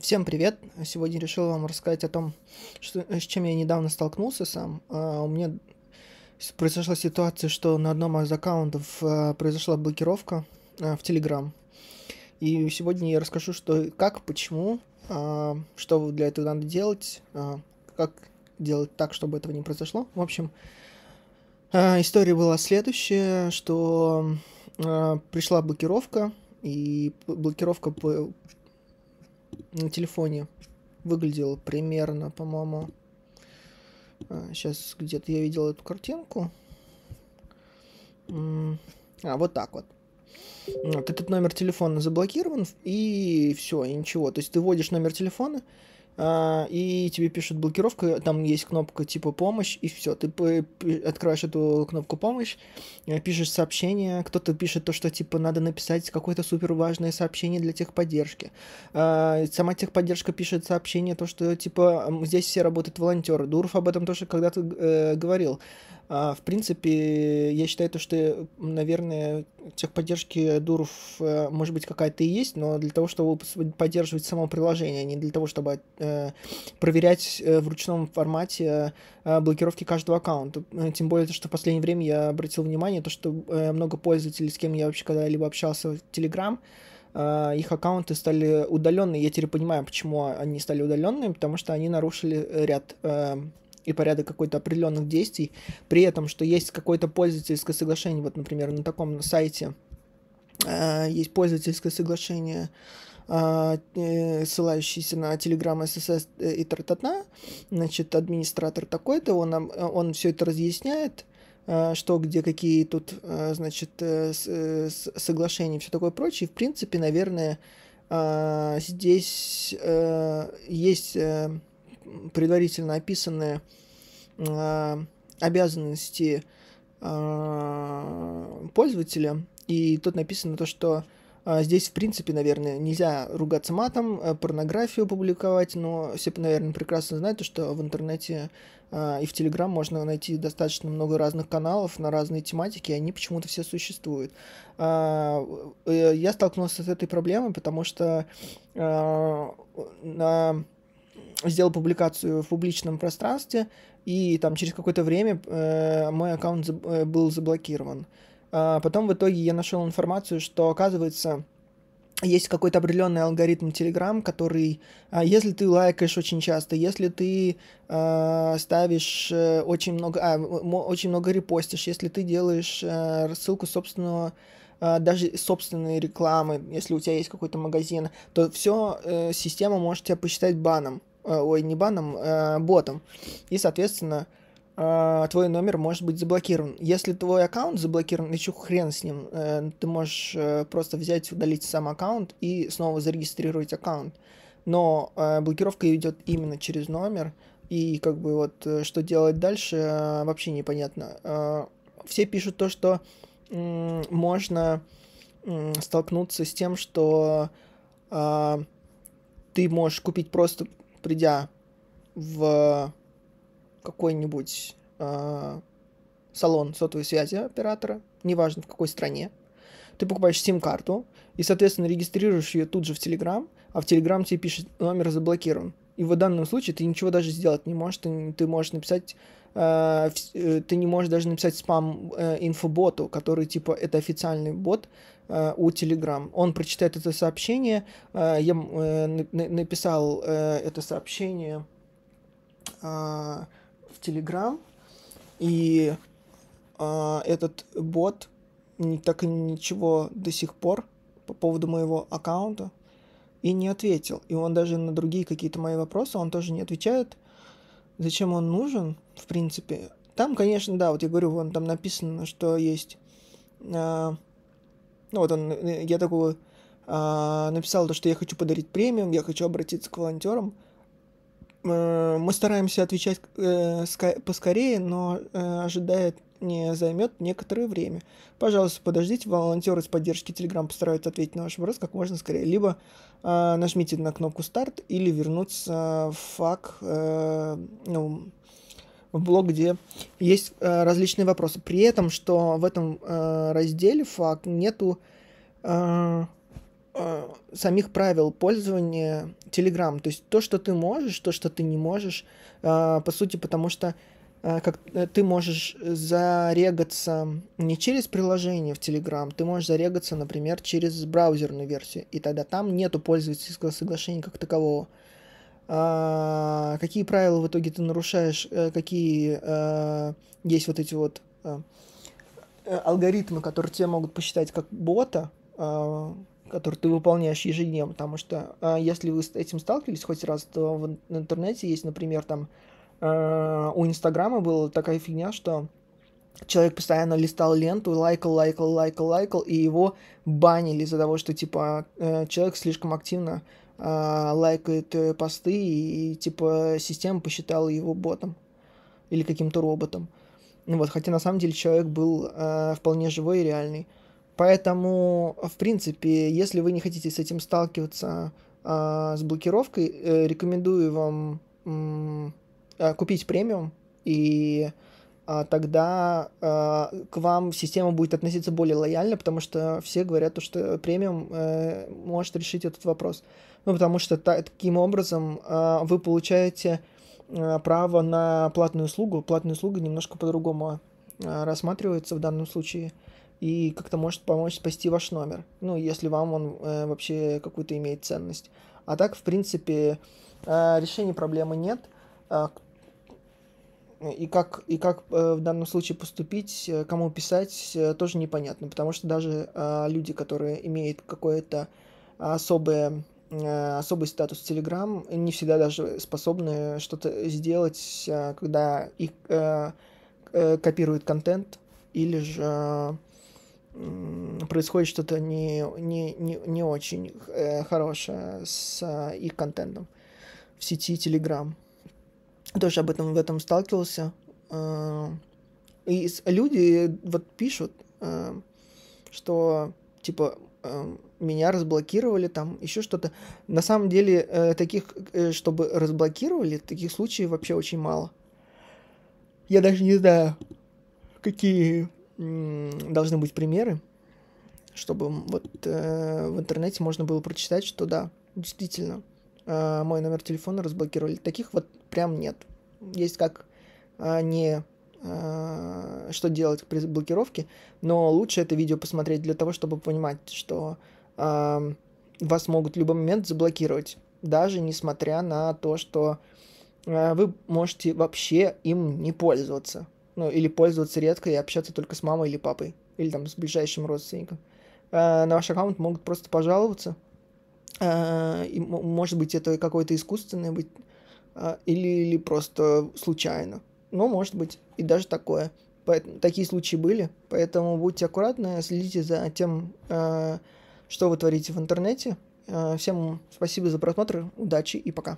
Всем привет! Сегодня решил вам рассказать о том, что, с чем я недавно столкнулся сам. А, у меня произошла ситуация, что на одном из аккаунтов а, произошла блокировка а, в Telegram. И сегодня я расскажу, что как, почему, что для этого надо делать, как делать так, чтобы этого не произошло. В общем, история была следующая, что пришла блокировка, и блокировка на телефоне выглядел примерно, по-моему. Сейчас а, где-то я видел эту картинку. А, вот так вот. Вот этот номер телефона заблокирован, и все, и ничего. То есть ты вводишь номер телефона, а, и тебе пишут блокировку, там есть кнопка типа помощь, и все. Ты открываешь эту кнопку помощь, э, пишешь сообщение, кто-то пишет то, что типа надо написать какое-то супер важное сообщение для техподдержки. А, сама техподдержка пишет сообщение, то, что типа здесь все работают волонтеры. Дуров об этом тоже когда-то э, говорил. А, в принципе, я считаю, то, что, наверное, техподдержки Дуров, э, может быть, какая-то и есть, но для того, чтобы поддерживать само приложение, а не для того, чтобы э, Э, проверять э, в ручном формате э, блокировки каждого аккаунта. Тем более, то, что в последнее время я обратил внимание, то, что много пользователей, с кем я вообще когда-либо общался в Telegram, их аккаунты стали удаленные. Я теперь понимаю, почему они стали удаленными, потому что они нарушили ряд и порядок какой-то определенных действий, при этом, что есть какое-то пользовательское соглашение, вот, например, на таком сайте есть пользовательское соглашение а, э, ссылающийся на телеграм ССС э, и тартата, значит, администратор такой-то, он, э, он все это разъясняет, что, где, какие тут, значит, соглашения и все такое прочее. В принципе, наверное, а, здесь есть предварительно описанные а, обязанности пользователя, и тут написано то, что а здесь, в принципе, наверное, нельзя ругаться матом, э, порнографию публиковать, но все, наверное, прекрасно знают, что в интернете а, и в Телеграм можно найти достаточно много разных каналов на разные тематики, и они почему-то все существуют. А, э, я столкнулся с этой проблемой, потому что на сделал публикацию в публичном пространстве, и там через какое-то время э, мой аккаунт заб- э, был заблокирован. А, потом в итоге я нашел информацию, что оказывается есть какой-то определенный алгоритм Telegram, который, а, если ты лайкаешь очень часто, если ты а, ставишь э, очень много, а, очень много репостишь, если ты делаешь э, рассылку собственного даже собственные рекламы, если у тебя есть какой-то магазин, то все э, система может тебя посчитать баном, э, ой, не баном, ботом, и соответственно а, твой номер может быть заблокирован. Если твой аккаунт заблокирован, еще хрен с ним, э, ты можешь э, просто взять, удалить сам аккаунт и снова зарегистрировать аккаунт. Но э, блокировка идет именно через номер, и как бы вот что делать дальше, вообще непонятно. все пишут то, что можно столкнуться с тем, что ты можешь купить просто придя в какой-нибудь э, салон сотовой связи оператора, неважно в какой стране, ты покупаешь сим-карту и, соответственно, регистрируешь ее тут же в Телеграм, а в Телеграм тебе пишет номер заблокирован. И в данном случае ты ничего даже сделать не можешь, ты, ты можешь написать, а, э, ты не можешь даже написать спам э, инфоботу, который типа это официальный бот э, у Telegram. Он прочитает это сообщение, э, я написал это сообщение а, Телеграм, и э, этот бот не, так и ничего до сих пор по поводу моего аккаунта и не ответил. И он даже на другие какие-то мои вопросы, он тоже не отвечает. Зачем он нужен, в принципе? Там, конечно, да, вот я говорю, вон там написано, что есть... Э, ну вот он, э, я такого э, а, написал то, что я хочу подарить премиум, я хочу обратиться к волонтерам – Э, мы стараемся отвечать э, поскорее, но э, ожидает не займет некоторое время. Пожалуйста, подождите, волонтеры с поддержки Telegram постараются ответить на ваш вопрос как можно скорее. Либо э, нажмите на кнопку старт или вернуться в фак, э, ну, в блог, где есть э, различные вопросы. При этом, что в этом э, разделе фак нету э, э, самих правил пользования Telegram. То есть то, что ты можешь, то, что ты не можешь, э, по сути, потому что э, как э, ты можешь зарегаться не через приложение в Telegram, ты можешь зарегаться, например, через браузерную версию, и тогда там нету пользовательского соглашения как такового. А, какие правила в итоге ты нарушаешь, э, какие а, есть вот эти вот а, алгоритмы, которые тебя могут посчитать как бота, который ты выполняешь ежедневно, потому что а, если вы с этим сталкивались хоть раз, то в интернете есть, например, там э, у Инстаграма была такая фигня, что человек постоянно листал ленту, лайкал, лайкал, лайкал, лайкал, и его банили из-за того, что, типа, э, человек слишком активно а, лайкает э, посты, и, типа, система посчитала его ботом или каким-то роботом. Вот, хотя на самом деле человек был э, вполне живой и реальный. Поэтому, в принципе, если вы не хотите с этим сталкиваться э, с блокировкой, э, рекомендую вам э, купить премиум, и э, тогда э, к вам система будет относиться более лояльно, потому что все говорят, что премиум э, может решить этот вопрос. Ну, потому что та, таким образом э, вы получаете э, право на платную услугу. Платная услуга немножко по-другому э, рассматривается в данном случае. Э, и как-то может помочь спасти ваш номер, ну, если вам он э, вообще какую-то имеет ценность. А так, в принципе, э, решения проблемы нет. Э, и как, и как э, в данном случае поступить, э, кому писать, э, тоже непонятно, потому что даже э, люди, которые имеют какое-то особое э, особый статус Telegram, не всегда даже способны что-то сделать, э, когда их копируют контент или же происходит что-то не, не, не, не очень э, хорошее с э, их контентом в сети Telegram. Тоже об этом в этом сталкивался. Э, и люди вот пишут, э, что типа э, меня разблокировали, там еще что-то. На самом деле э, таких, э, чтобы разблокировали, таких случаев вообще очень мало. Я даже не знаю, какие должны быть примеры, чтобы вот э, в интернете можно было прочитать, что да, действительно, э, мой номер телефона разблокировали. Таких вот прям нет. Есть как э, не э, что делать при блокировке, но лучше это видео посмотреть для того, чтобы понимать, что э, вас могут в любой момент заблокировать, даже несмотря на то, что э, вы можете вообще им не пользоваться ну, или пользоваться редко и общаться только с мамой или папой, или там с ближайшим родственником. Э, на ваш аккаунт могут просто пожаловаться, э, и, может быть, это какое-то искусственное, быть, э, или, или просто случайно. Ну, может быть, и даже такое. Поэтому, такие случаи были, поэтому будьте аккуратны, следите за тем, э, что вы творите в интернете. Э, всем спасибо за просмотр, удачи и пока.